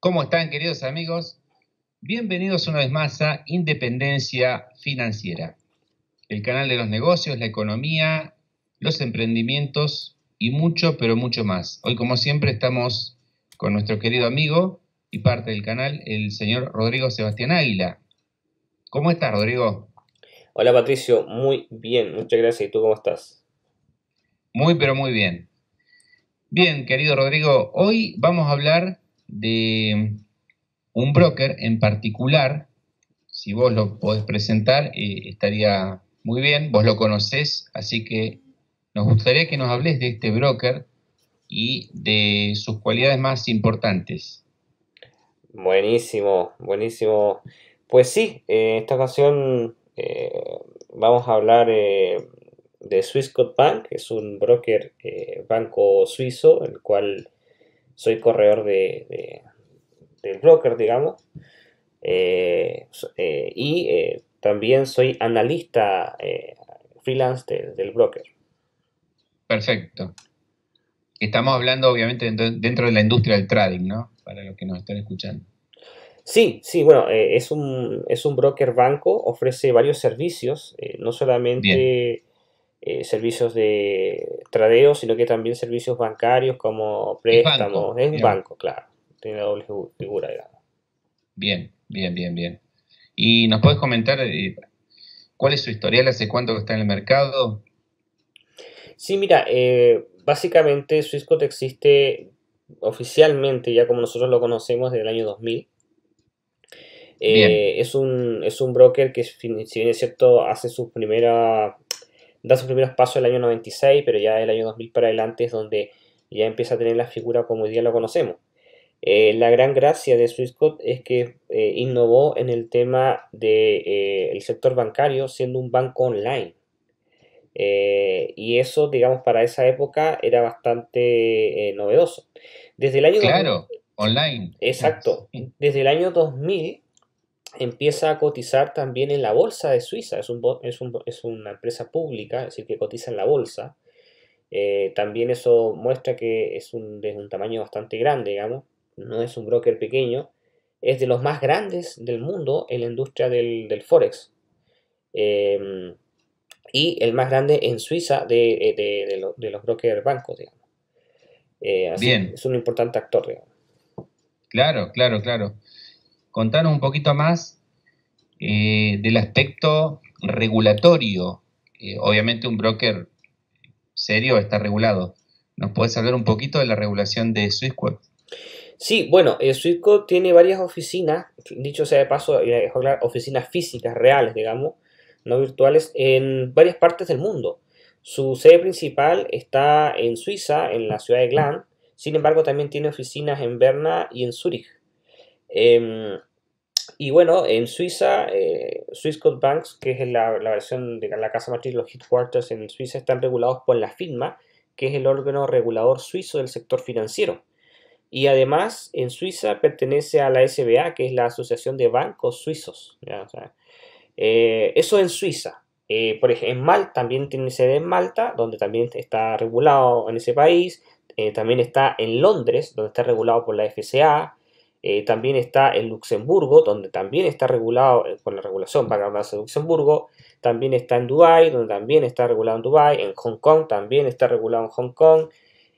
¿Cómo están queridos amigos? Bienvenidos una vez más a Independencia Financiera, el canal de los negocios, la economía, los emprendimientos y mucho, pero mucho más. Hoy como siempre estamos con nuestro querido amigo y parte del canal, el señor Rodrigo Sebastián Águila. ¿Cómo estás, Rodrigo? Hola, Patricio. Muy bien, muchas gracias. ¿Y tú cómo estás? Muy, pero muy bien. Bien, querido Rodrigo, hoy vamos a hablar de un broker en particular, si vos lo podés presentar, eh, estaría muy bien, vos lo conocés, así que nos gustaría que nos hables de este broker y de sus cualidades más importantes. Buenísimo, buenísimo. Pues sí, en esta ocasión eh, vamos a hablar eh, de Swissquote Bank, que es un broker banco suizo, el cual soy corredor de, del broker, digamos. Eh, eh, y eh, también soy analista freelance del broker. Perfecto. Estamos hablando obviamente dentro, de la industria del trading, ¿no? Para los que nos están escuchando. Sí, sí, bueno, es es, un, broker banco, ofrece varios servicios, no solamente eh, servicios de tradeo, sino que también servicios bancarios como préstamos. es un banco, claro. Tiene la doble figura, Bien, bien, bien, bien. ¿Y nos puedes comentar eh, cuál es su historial? ¿Hace cuánto que está en el mercado? Sí, mira, eh, básicamente Swissquote existe oficialmente, ya como nosotros lo conocemos, desde el año 2000. es, un, es un broker que, si bien es cierto, hace sus primeras da sus primeros pasos el año 96, pero ya el año 2000 para adelante es donde ya empieza a tener la figura como hoy día lo conocemos. Eh, la gran gracia de Swissquote es que eh, innovó en el tema del de, eh, sector bancario siendo un banco online. y eso, digamos, para esa época era bastante novedoso. Desde el año... Claro, online. Exacto. Desde el año 2000 empieza a cotizar también en la bolsa de Suiza. Es, es, una empresa pública, es decir, que cotiza en la bolsa. Eh, también eso muestra que es un, de un tamaño bastante grande, digamos. No es un broker pequeño. Es de los más grandes del mundo en la industria del, Forex. Em, y el más grande en Suiza de, eh, los brokers bancos, digamos. Eh, Bien. Es un importante actor, digamos. Claro, claro, claro contanos un poquito más eh, del aspecto regulatorio. Eh, obviamente un broker serio está regulado. ¿Nos puedes hablar un poquito de la regulación de SwissQuote? Sí, bueno, eh, Swissquote tiene varias oficinas, dicho sea de paso, oficinas físicas, reales, digamos, no virtuales, en varias partes del mundo. Su sede principal está en Suiza, en la ciudad de Glan. sin embargo también tiene oficinas en Berna y en Zúrich. Em, y bueno, en Suiza, eh, Code Banks, que es la, versión de la casa matriz, los headquarters en Suiza, están regulados por la FINMA, que es el órgano regulador suizo del sector financiero. Y además, en Suiza pertenece a la SBA, que es la Asociación de Bancos Suizos. Eh, eso en Suiza. Eh, por ejemplo, en Malta también tiene sede en Malta, donde también está regulado en ese país. Eh, también está en Londres, donde está regulado por la FCA. Eh, también está en Luxemburgo, donde también está regulado eh, con la regulación para de Luxemburgo. También está en Dubái, donde también está regulado en Dubái. En Hong Kong también está regulado en Hong Kong.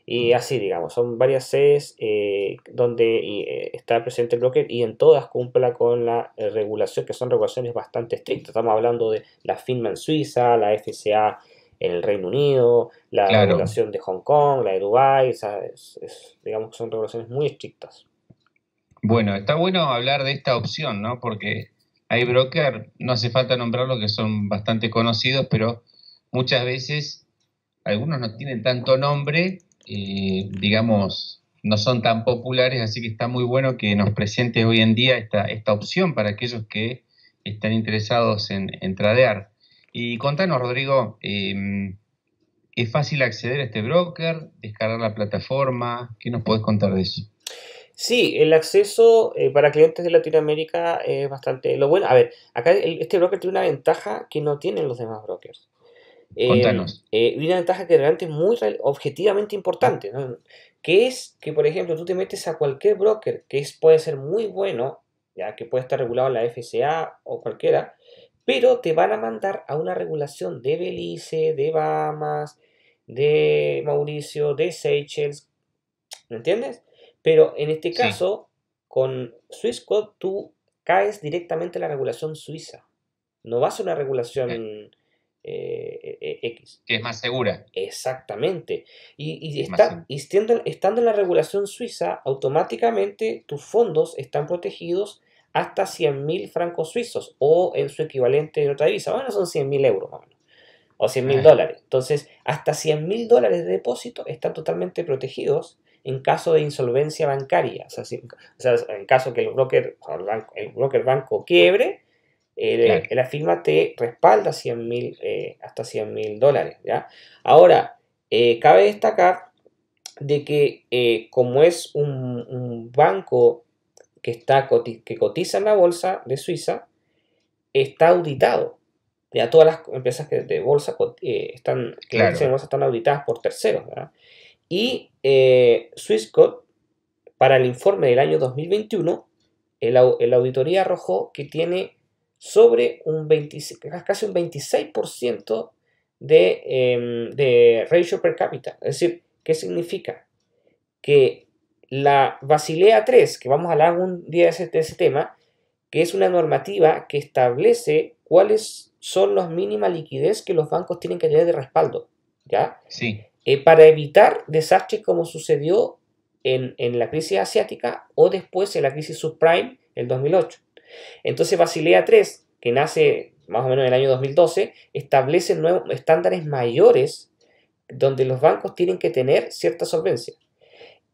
Y así, digamos, son varias sedes eh, donde está presente el y en todas cumpla con la regulación, que son regulaciones bastante estrictas. Estamos hablando de la FINMA en Suiza, la FCA en el Reino Unido, la regulación de Hong Kong, la de Dubái, digamos que son regulaciones muy estrictas. Bueno, está bueno hablar de esta opción, ¿no? Porque hay broker, no hace falta nombrarlo, que son bastante conocidos, pero muchas veces algunos no tienen tanto nombre, eh, digamos, no son tan populares, así que está muy bueno que nos presentes hoy en día esta, esta opción para aquellos que están interesados en, tradear. Y contanos, Rodrigo, em, ¿es fácil acceder a este broker, descargar la plataforma? ¿Qué nos podés contar de eso? Sí, el acceso eh, para clientes de Latinoamérica es bastante lo bueno. A ver, acá este broker tiene una ventaja que no tienen los demás brokers. Eh, eh una ventaja que realmente es muy objetivamente importante, ¿no? que es que, por ejemplo, tú te metes a cualquier broker que es, puede ser muy bueno, ya que puede estar regulado en la FCA o cualquiera, pero te van a mandar a una regulación de Belice, de Bahamas, de Mauricio, de Seychelles, ¿me entiendes? Pero en este caso, con SwissCode, tú caes directamente a la regulación suiza. No vas a una regulación eh, e, e, X. Que es más segura. Exactamente. Y, está, estando, en la regulación suiza, automáticamente tus fondos están protegidos hasta 100.000 francos suizos o en su equivalente de otra divisa. Bueno, son 100.000 euros más o menos. O 100.000 ah, dólares. Entonces, hasta 100.000 dólares de depósito están totalmente protegidos en caso de insolvencia bancaria. O sea, en caso que el broker, el, broker banco quiebre, la firma te respalda 100 eh, hasta 100 mil dólares. ¿ya? Ahora, eh, cabe destacar de que eh, como es un, banco que, está, que cotiza en la bolsa de Suiza, está auditado. Ya todas las empresas que de bolsa están, bolsa están auditadas por terceros. ¿verdad? Y eh, para el informe del año 2021, la auditoría arrojó que tiene sobre un 26, casi un 26% de, em, de ratio per cápita. Es decir, ¿qué significa? Que la Basilea 3, que vamos a hablar un día de ese, tema, que es una normativa que establece cuáles son las mínimas liquidez que los bancos tienen que tener de respaldo. ¿Ya? Sí. Eh, para evitar desastres como sucedió en, la crisis asiática o después en la crisis subprime en 2008. Entonces Basilea III, que nace más o menos en el año 2012, establece nuevos estándares mayores donde los bancos tienen que tener cierta solvencia.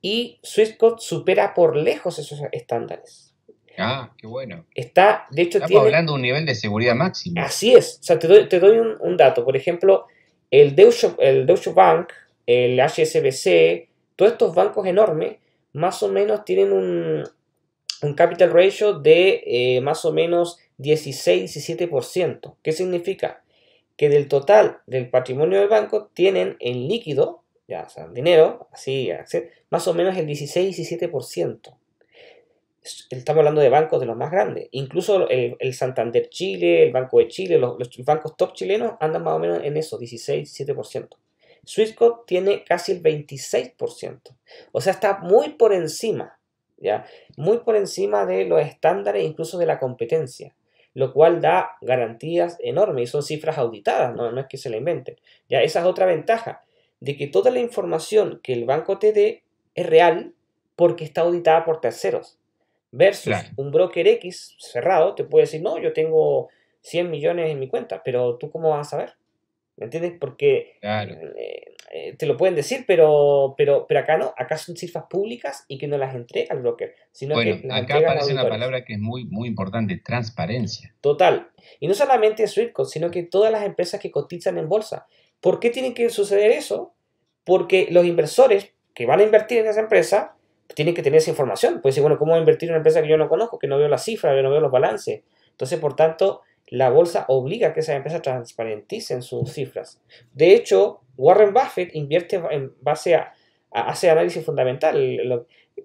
Y SwissCode supera por lejos esos estándares. Ah, qué bueno. Está, de hecho, Estamos hablando de un nivel de seguridad máximo. Así es. O sea, te doy, un dato. Por ejemplo, el Deutsche, el Deutsche Bank, el HSBC, todos estos bancos enormes, más o menos tienen un, un capital ratio de eh, más o menos 16-17%. ¿Qué significa? Que del total del patrimonio del banco tienen en líquido, ya sea, dinero, así, más o menos el 16-17% estamos hablando de bancos de los más grandes. Incluso el, Santander Chile, el Banco de Chile, los, bancos top chilenos andan más o menos en eso, 16, 17%. Swissco tiene casi el 26%. O sea, está muy por encima, ¿ya? Muy por encima de los estándares, incluso de la competencia. Lo cual da garantías enormes y son cifras auditadas, no, no es que se la inventen. ¿ya? Esa es otra ventaja, de que toda la información que el banco te dé es real porque está auditada por terceros. Versus un broker X cerrado te puede decir, no, yo tengo 100 millones en mi cuenta, pero tú cómo vas a saber? ¿Me entiendes? Porque eh, eh, te lo pueden decir, pero, pero, pero acá no, acá son cifras públicas y que no las entrega el broker. Sino que acá aparece una palabra que es muy, muy importante, transparencia. Total. Y no solamente Swissquote, sino que todas las empresas que cotizan en bolsa. ¿Por qué tiene que suceder eso? Porque los inversores que van a invertir en esa empresa tienen que tener esa información. Pues decir, bueno, ¿cómo invertir en una empresa que yo no conozco, que no veo las cifras, que no veo los balances? Entonces, por tanto, la bolsa obliga a que esas empresas transparenticen sus cifras. De hecho, Warren Buffett invierte en base a, hace análisis fundamental,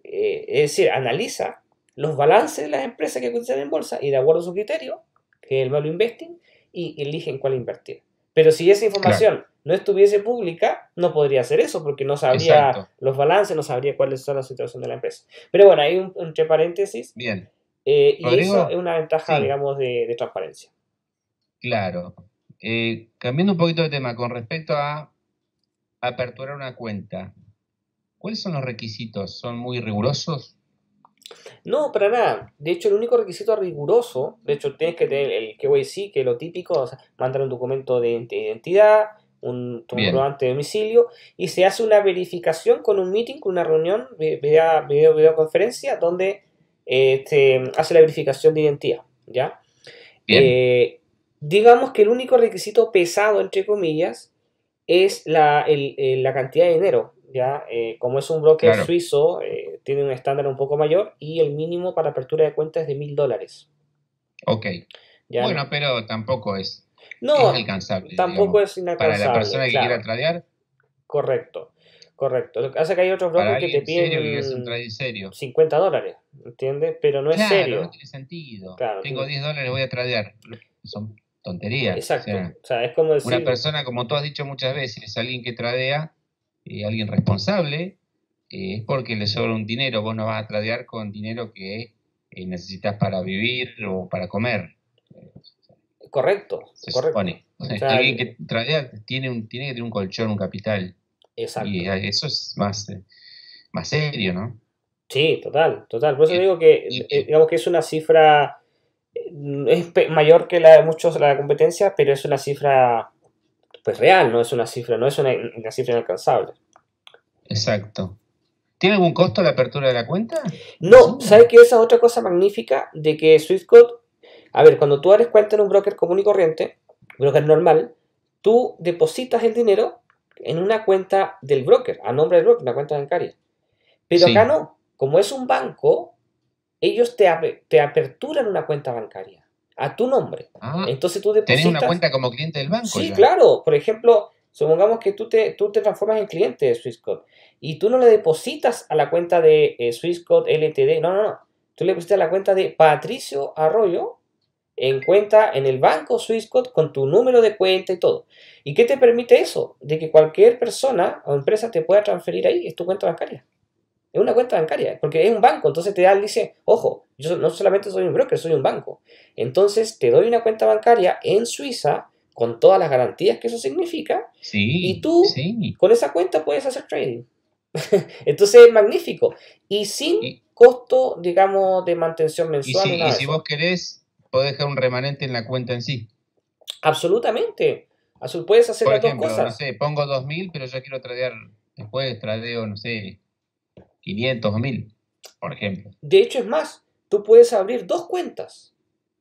eh, es decir, analiza los balances de las empresas que cotizan en bolsa y de acuerdo a su criterio, que es el value investing, y eligen cuál invertir. Pero si esa información no estuviese pública, no podría hacer eso, porque no sabría los balances, no sabría cuál es la situación de la empresa. Pero bueno, hay un, entre paréntesis. Bien. Eh, y eso es una ventaja, digamos, de, transparencia. Claro. Eh, cambiando un poquito de tema, con respecto a aperturar una cuenta, ¿cuáles son los requisitos? ¿Son muy rigurosos? No, para nada. De hecho, el único requisito riguroso, de hecho, tienes que tener el KYC, que es lo típico, o sea, mandar un documento de identidad, un comprobante de domicilio y se hace una verificación con un meeting, con una reunión, video, videoconferencia, donde eh, este, hace la verificación de identidad. ¿ya? Eh, digamos que el único requisito pesado, entre comillas, es la, eh, cantidad de dinero. ¿ya? como es un bloque suizo, tiene un estándar un poco mayor y el mínimo para apertura de cuenta es de mil dólares. Ok. Bueno, pero tampoco es no, Tampoco es inalcanzable. Para la persona que quiera tradear. Correcto, correcto. Lo que hace que hay otros blogs que te piden 50 dólares, ¿entiendes? Pero no es serio. No tiene sentido. Tengo 10 dólares, voy a tradear. Son tonterías. Exacto. como Una persona, como tú has dicho muchas veces, es alguien que tradea, y eh, alguien responsable, eh, es porque le sobra un dinero. Vos no vas a tradear con dinero que eh, necesitas para vivir o para comer. Correcto. Se correcto. Supone. tiene, un, tiene que tener un colchón, un capital. Exacto. Y eso es más, eh, más serio, ¿no? Sí, total, total. Por eso digo que, eh, digamos que es una cifra eh, es mayor que la de muchos la competencia, pero es una cifra pues real, no es una cifra, no es una, cifra inalcanzable. Exacto. ¿Tiene algún costo la apertura de la cuenta? No, ¿sabes que Esa es otra cosa magnífica de que SwiftCode a ver, cuando tú abres cuenta en un broker común y corriente, broker normal, tú depositas el dinero en una cuenta del broker, a nombre del broker, una cuenta bancaria. Pero acá no, como es un banco, ellos te, te aperturan una cuenta bancaria a tu nombre. Ah, Entonces tú depositas... ¿Tienes una cuenta como cliente del banco. Sí, claro. Por ejemplo, supongamos que tú te, tú te transformas en cliente de SwissCode y tú no le depositas a la cuenta de eh, SwissCode LTD, no, no, no. Tú le depositas a la cuenta de Patricio Arroyo en cuenta en el banco SwissCode con tu número de cuenta y todo. ¿Y qué te permite eso? De que cualquier persona o empresa te pueda transferir ahí, es tu cuenta bancaria. Es una cuenta bancaria, porque es un banco, entonces te da, dice, ojo, yo no solamente soy un broker, soy un banco. Entonces te doy una cuenta bancaria en Suiza con todas las garantías que eso significa. y tú con esa cuenta puedes hacer trading. Entonces es magnífico. Y sin costo, digamos, de mantención mensual. y si vos querés, Puedes dejar un remanente en la cuenta en sí. Absolutamente. Puedes hacer las dos cosas. No sé, pongo 2.000, pero ya quiero tradear después, tradeo, no sé, 500 o 1.000, por ejemplo. De hecho, es más, tú puedes abrir dos cuentas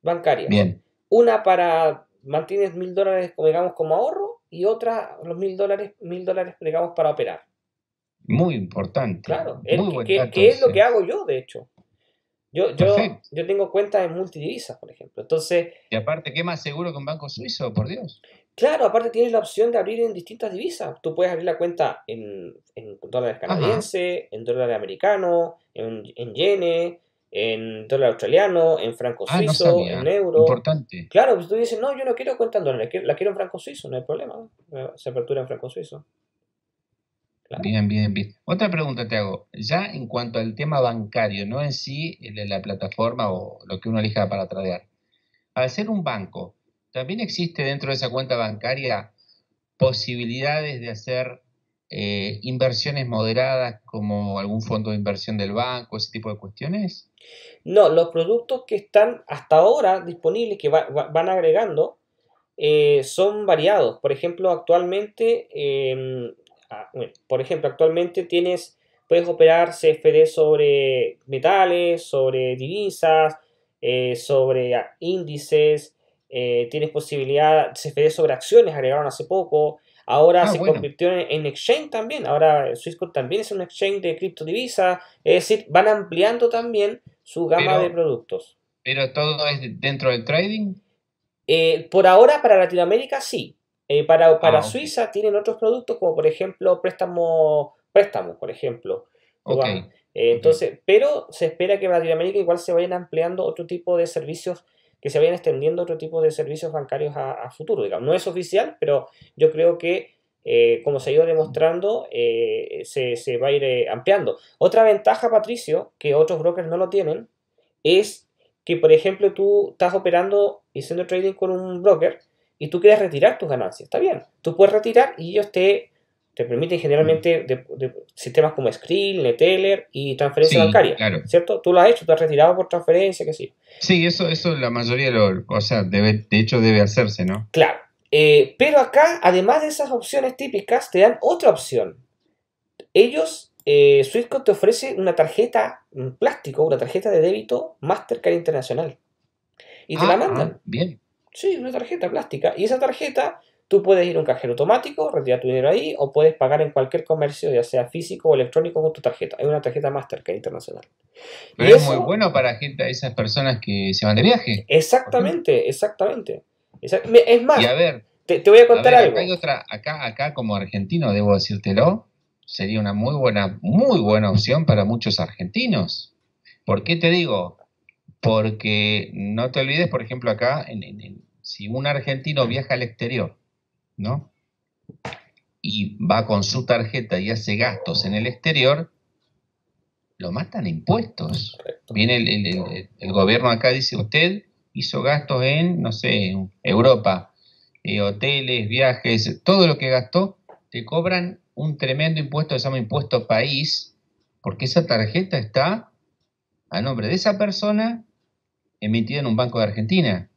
bancarias. Bien. Una para mantienes 1.000 dólares, digamos, como ahorro y otra, los 1.000 dólares, mil dólares, digamos, para operar. Muy importante. Claro, Muy es lo que hago yo, de hecho. Yo, yo, tengo cuentas en multidivisas, por ejemplo. Entonces, y aparte, ¿qué más seguro que un banco suizo, por Dios? Claro, aparte tienes la opción de abrir en distintas divisas. Tú puedes abrir la cuenta en, en dólares canadienses, en dólares americanos, en, en yenes, en dólares australiano, en franco ah, suizo, en euro. Importante. Claro, pues tú dices, no, yo no quiero cuenta en dólares, la quiero en franco suizo, no hay problema. Eh, se apertura en franco suizo. Bien, bien, bien. Otra pregunta te hago. Ya en cuanto al tema bancario, no en sí la plataforma o lo que uno elija para tradear. Al ser un banco, ¿también existe dentro de esa cuenta bancaria posibilidades de hacer eh, inversiones moderadas como algún fondo de inversión del banco, ese tipo de cuestiones? No, los productos que están hasta ahora disponibles, que van agregando, eh, son variados. Por ejemplo, actualmente em, Ah, por ejemplo, actualmente tienes, puedes operar CFD sobre metales, sobre divisas, eh, sobre ah, índices, eh, tienes posibilidad, CFD sobre acciones, agregaron hace poco, ahora ah, se convirtió en, exchange también, ahora Swissquote también es un exchange de criptodivisas, es decir, van ampliando también su gama de productos. ¿Pero todo es dentro del trading? Eh, por ahora para Latinoamérica sí, eh, para, ah, Suiza tienen otros productos como por ejemplo préstamos, préstamos por ejemplo. Eh, entonces, pero se espera que en Latinoamérica igual se vayan ampliando otro tipo de servicios, que se vayan extendiendo otro tipo de servicios bancarios a, futuro. No es oficial, pero yo creo que eh, como se ha ido demostrando, se, va a ir ampliando. Otra ventaja, Patricio, que otros brokers no lo tienen, es que, por ejemplo, tú estás operando y haciendo trading con un broker y tú quieres retirar tus ganancias. Está bien, tú puedes retirar y ellos te, te permiten generalmente mm. sistemas como Skrill, Neteller y transferencia bancaria. Claro. ¿Cierto? Tú lo has hecho, tú has retirado por transferencia, que sí. Sí, eso, eso la mayoría de lo, o sea, de hecho debe hacerse, ¿no? Claro. Eh, pero acá, además de esas opciones típicas, te dan otra opción. Ellos, eh, te ofrece una tarjeta en plástico, una tarjeta de débito Mastercard Internacional. Y te la ah, ah, mandan. bien. Sí, una tarjeta plástica. Y esa tarjeta tú puedes ir a un cajero automático, retirar tu dinero ahí o puedes pagar en cualquier comercio, ya sea físico o electrónico, con tu tarjeta. Hay una tarjeta Mastercard internacional. Pero es muy bueno para gente, esas personas que se van de viaje. Exactamente, exactamente. Es más, y a ver, te, voy a contar algo. Acá, acá, como argentino, debo decírtelo, sería una muy buena, muy buena opción para muchos argentinos. ¿Por qué te digo? Porque no te olvides, por ejemplo, acá en, si un argentino viaja al exterior, ¿no? Y va con su tarjeta y hace gastos en el exterior, lo matan impuestos. Viene el, gobierno acá, dice usted hizo gastos en, no sé, Europa, eh, hoteles, viajes, todo lo que gastó, te cobran un tremendo impuesto que se llama impuesto país, porque esa tarjeta está a nombre de esa persona emitida en un banco de Argentina.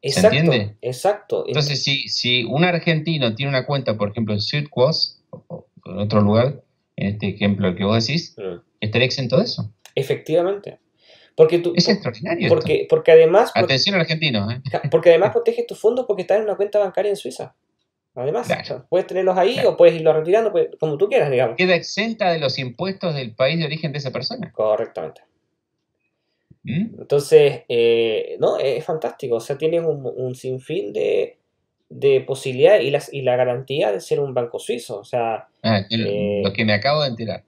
Exacto, Exacto. Entonces, si, si un argentino tiene una cuenta, por ejemplo, en Sudquos, o en otro lugar, en este ejemplo que vos decís, mm. estaría exento de eso. Efectivamente. Porque es extraordinario. Porque, porque además. Atención argentino. ¿eh? Porque además proteges tus fondos porque estás en una cuenta bancaria en Suiza. Además, puedes tenerlos ahí o puedes irlos retirando pues, como tú quieras, digamos. Queda exenta de los impuestos del país de origen de esa persona. Correctamente. ¿Mm? Entonces, eh, no, es, fantástico. O sea, tienes un, sinfín de, de posibilidades y, las, y la garantía de ser un banco suizo. O sea, ah, eh, lo que me acabo de enterar.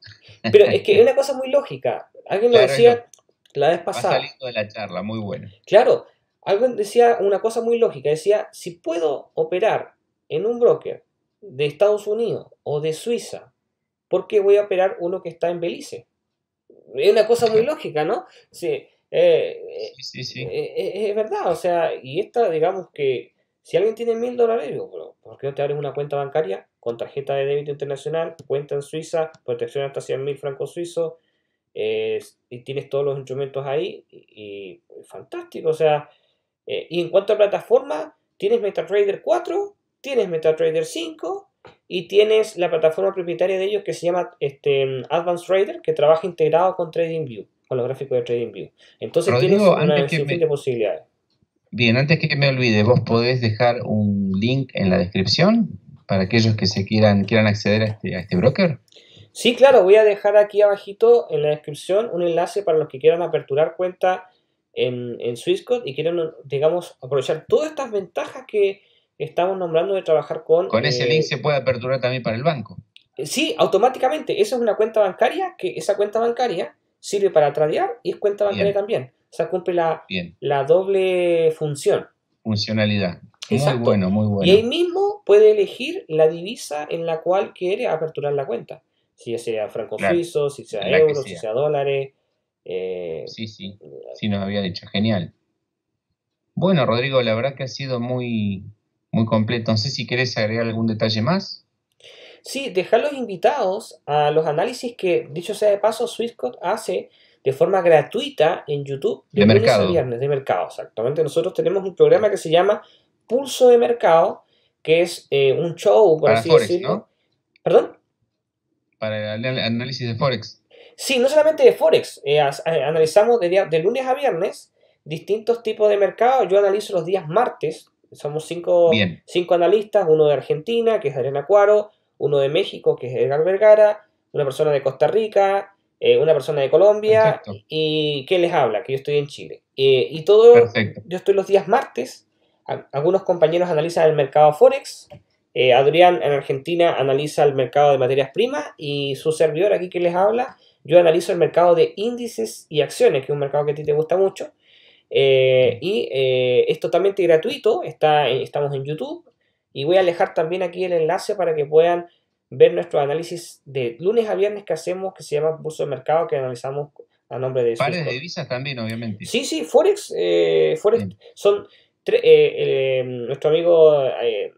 Pero es que es una cosa muy lógica. Alguien lo decía la vez pasada. de la charla, muy bueno. Claro, alguien decía una cosa muy lógica. Decía, si puedo operar en un broker de Estados Unidos o de Suiza, ¿por qué voy a operar uno que está en Belice? Es una cosa muy lógica, ¿no? Sí. Eh, eh, eh, es, verdad, o sea, y esta, digamos que si alguien tiene mil dólares, digo, ¿por qué no te abres una cuenta bancaria con tarjeta de débito internacional, cuenta en Suiza, protección hasta 100 mil francos suizos, y tienes todos los instrumentos ahí, y, fantástico, o sea, y en cuanto a plataforma, tienes MetaTrader 4, tienes MetaTrader 5, y tienes la plataforma propietaria de ellos que se llama este, Advanced Trader, que trabaja integrado con TradingView con los gráficos de TradingView. Entonces tienes una infinidad de posibilidades. Bien, antes que me olvide, vos podés dejar un link en la descripción para aquellos que se quieran, quieran acceder a este, este broker. Sí, claro, voy a dejar aquí abajito en la descripción un enlace para los que quieran aperturar cuenta en, en y quieran, digamos, aprovechar todas estas ventajas que estamos nombrando de trabajar con... Con ese eh, link se puede aperturar también para el banco. Sí, automáticamente. Esa es una cuenta bancaria, que esa cuenta bancaria sirve para tradear y es cuenta bancaria también. O sea, cumple la, la doble función. Funcionalidad. Exacto. Muy bueno, muy bueno. Y ahí mismo puede elegir la divisa en la cual quiere aperturar la cuenta. Si sea franco si sea euros, si sea dólares. Eh, sí, sí. Eh, sí, nos había dicho. Genial. Bueno, Rodrigo, la verdad que ha sido muy, muy completo. No sé si querés agregar algún detalle más. Sí, dejarlos los invitados a los análisis que, dicho sea de paso, Swisscot hace de forma gratuita en YouTube de, Lunes a viernes, de mercado, exactamente. Nosotros tenemos un programa que se llama Pulso de Mercado, que es eh, un show, por así decirlo. ¿Perdón? Para el análisis de Forex. Sí, no solamente de Forex. Eh, eh, analizamos de, lunes a viernes distintos tipos de mercados. Yo analizo los días martes. Somos cinco, cinco analistas, uno de Argentina, que es Arena Cuaro, uno de México, que es Edgar Vergara, una persona de Costa Rica, eh, una persona de Colombia, y que les habla, que yo estoy en Chile. Eh, y todo, yo estoy los días martes, algunos compañeros analizan el mercado Forex, eh, Adrián en Argentina analiza el mercado de materias primas y su servidor aquí que les habla, yo analizo el mercado de índices y acciones, que es un mercado que a ti te gusta mucho. y es totalmente gratuito, está, estamos en YouTube, y voy a dejar también aquí el enlace para que puedan ver nuestro análisis de lunes a viernes que hacemos, que se llama Pulso de Mercado, que analizamos a nombre de... Pares de divisas también, obviamente. Sí, sí, Forex, eh, Forex son... Eh, eh, nuestro amigo eh,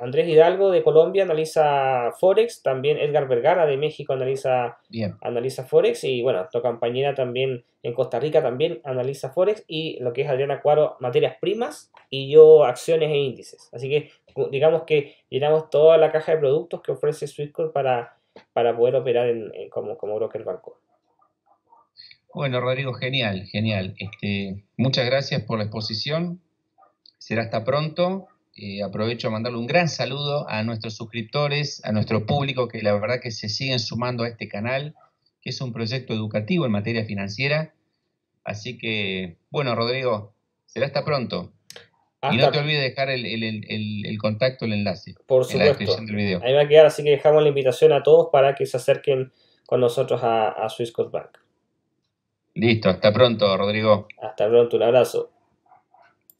Andrés Hidalgo de Colombia analiza Forex, también Edgar Vergara de México analiza, analiza Forex y bueno, tu compañera también en Costa Rica también analiza Forex y lo que es Adriana Cuaro, materias primas y yo acciones e índices. Así que digamos que llenamos toda la caja de productos que ofrece Sweetcore para, para poder operar en, como, como broker banco. Bueno, Rodrigo, genial, genial. Este, muchas gracias por la exposición. Será hasta pronto. Eh, aprovecho a mandarle un gran saludo a nuestros suscriptores, a nuestro público que la verdad que se siguen sumando a este canal, que es un proyecto educativo en materia financiera. Así que, bueno, Rodrigo, será hasta pronto y no te olvides dejar el, el, el, el, contacto, el enlace. Por supuesto. En la video. Ahí va a quedar, así que dejamos la invitación a todos para que se acerquen con nosotros a, a Bank. Listo, hasta pronto, Rodrigo. Hasta pronto, un abrazo.